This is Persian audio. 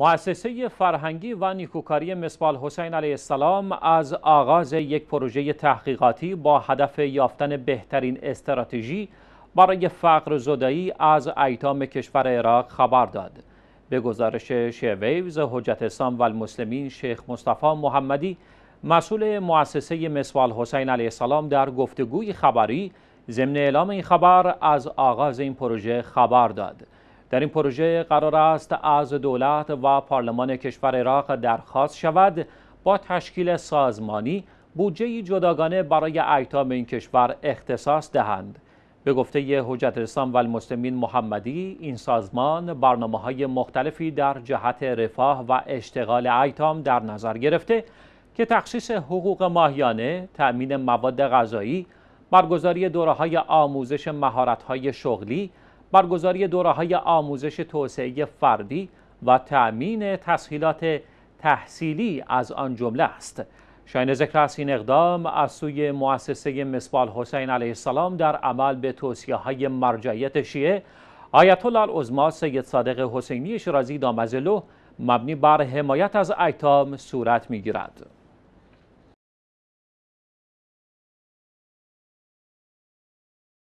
مؤسسه فرهنگی و نیکوکاری مسبال حسین علیه السلام از آغاز یک پروژه تحقیقاتی با هدف یافتن بهترین استراتژی برای فقر زدایی از ایتام کشور عراق خبر داد. به گزارش شیویوز حجت اسلام و المسلمین شیخ مصطفی محمدی مسئول مؤسسه مسبال حسین علیه السلام در گفتگوی خبری ضمن اعلام این خبر از آغاز این پروژه خبر داد. در این پروژه قرار است از دولت و پارلمان کشور عراق درخواست شود با تشکیل سازمانی بودجه جداگانه برای ایتام این کشور اختصاص دهند. به گفته حجت الاسلام و المسلمین محمدی این سازمان برنامه های مختلفی در جهت رفاه و اشتغال ایتام در نظر گرفته که تخصیص حقوق ماهیانه، تأمین مواد غذایی، برگزاری دوره های آموزش مهارت های شغلی برگزاری دوره‌های آموزش توسعه فردی و تأمین تسهیلات تحصیلی از آن جمله است شاین ذکر است این اقدام از سوی مؤسسه مصبال حسین علیه السلام در عمل به توصیه های مرجعیت شیعه آیت الله سید صادق حسینی شرازی دامزلو مبنی بر حمایت از ایتام صورت میگیرد